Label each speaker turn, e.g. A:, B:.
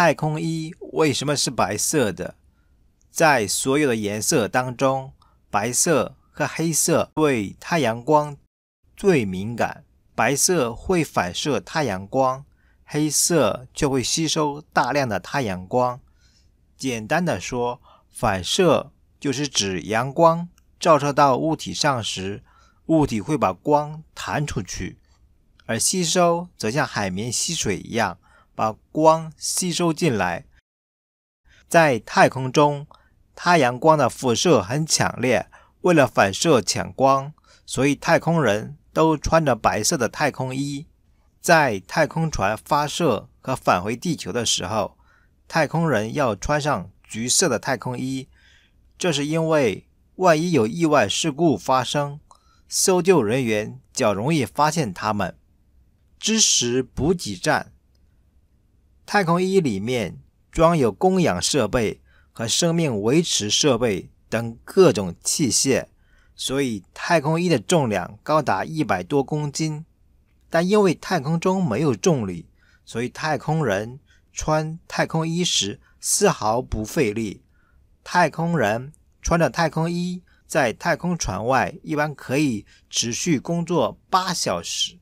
A: 太空衣为什么是白色的？在所有的颜色当中，白色和黑色对太阳光最敏感。白色会反射太阳光，黑色就会吸收大量的太阳光。简单的说，反射就是指阳光照射到物体上时，物体会把光弹出去，而吸收则像海绵吸水一样。把光吸收进来。在太空中，太阳光的辐射很强烈，为了反射强光，所以太空人都穿着白色的太空衣。在太空船发射和返回地球的时候，太空人要穿上橘色的太空衣，这是因为万一有意外事故发生，搜救人员较容易发现他们。知识补给站。太空衣里面装有供氧设备和生命维持设备等各种器械，所以太空衣的重量高达一百多公斤。但因为太空中没有重力，所以太空人穿太空衣时丝毫不费力。太空人穿着太空衣在太空船外一般可以持续工作八小时。